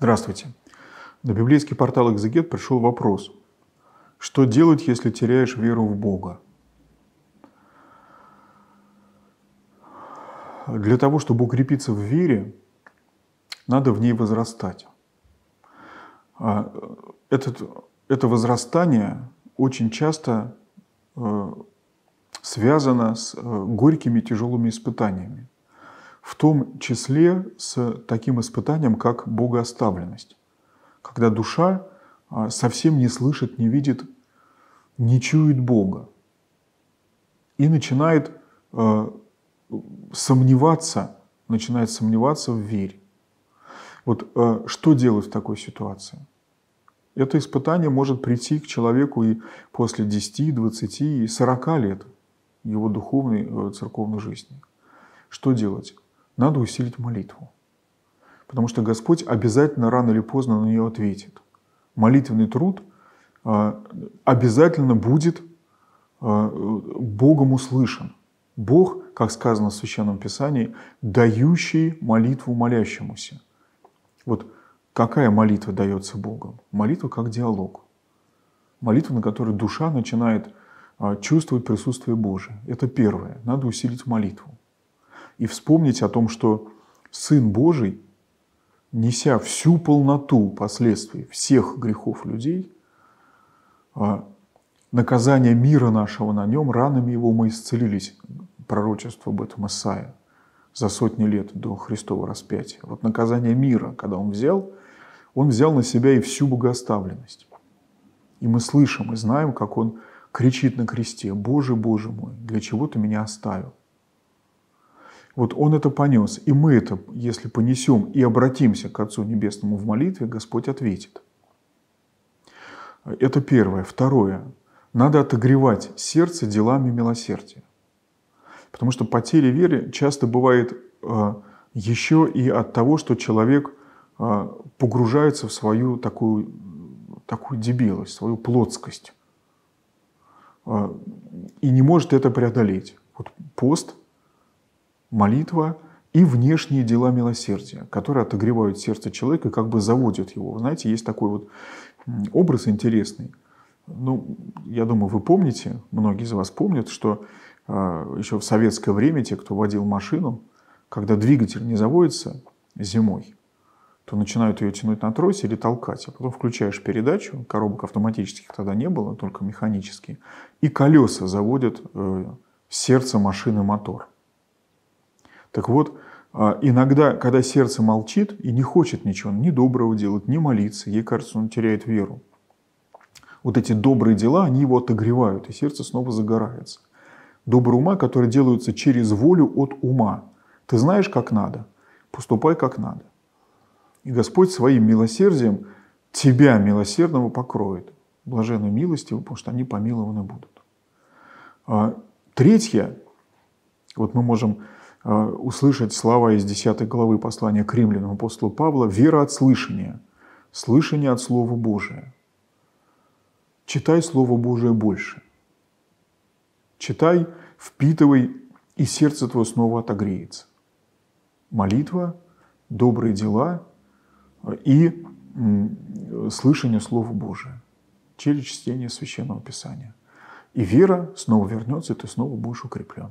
Здравствуйте. На библейский портал «Экзегет» пришел вопрос. Что делать, если теряешь веру в Бога? Для того, чтобы укрепиться в вере, надо в ней возрастать. А, э, этот, это возрастание очень часто э, связано с э, горькими тяжелыми испытаниями в том числе с таким испытанием, как богооставленность, когда душа а, совсем не слышит, не видит, не чует Бога и начинает а, сомневаться, начинает сомневаться в вере. Вот а, что делать в такой ситуации? Это испытание может прийти к человеку и после 10, 20 и 40 лет его духовной э, церковной жизни. Что делать? надо усилить молитву. Потому что Господь обязательно рано или поздно на нее ответит. Молитвенный труд а, обязательно будет а, Богом услышан. Бог, как сказано в Священном Писании, дающий молитву молящемуся. Вот какая молитва дается Богом? Молитва как диалог. Молитва, на которой душа начинает а, чувствовать присутствие Божие. Это первое. Надо усилить молитву и вспомнить о том, что Сын Божий, неся всю полноту последствий всех грехов людей, а, наказание мира нашего на нем, ранами его мы исцелились, пророчество об этом Исаия за сотни лет до Христова распятия. Вот наказание мира, когда он взял, он взял на себя и всю богоставленность. И мы слышим и знаем, как он кричит на кресте, «Боже, Боже мой, для чего ты меня оставил?» Вот он это понес, и мы это, если понесем и обратимся к Отцу Небесному в молитве, Господь ответит. Это первое. Второе. Надо отогревать сердце делами милосердия. Потому что потеря веры часто бывает а, еще и от того, что человек а, погружается в свою такую, такую дебилость, свою плотскость. А, и не может это преодолеть. Вот пост молитва и внешние дела милосердия, которые отогревают сердце человека и как бы заводят его. знаете, есть такой вот образ интересный. Ну, я думаю, вы помните, многие из вас помнят, что а, еще в советское время те, кто водил машину, когда двигатель не заводится зимой, то начинают ее тянуть на тросе или толкать, а потом включаешь передачу, коробок автоматических тогда не было, только механические, и колеса заводят э, сердце машины мотор. Так вот, а, иногда, когда сердце молчит и не хочет ничего, ни доброго делать, ни молиться, ей кажется, он теряет веру. Вот эти добрые дела, они его отогревают, и сердце снова загорается. Добрые ума, которые делаются через волю от ума. Ты знаешь, как надо, поступай, как надо. И Господь своим милосердием тебя, милосердного, покроет. Блаженно милости, потому что они помилованы будут. А, третье, вот мы можем Э, услышать слова из 10 главы послания к римлянам апостолу Павла «Вера от слышания, слышание от Слова Божия». Читай Слово Божие больше. Читай, впитывай, и сердце твое снова отогреется. Молитва, добрые дела и слышание Слова Божия через чтение Священного Писания. И вера снова вернется, и ты снова будешь укреплен.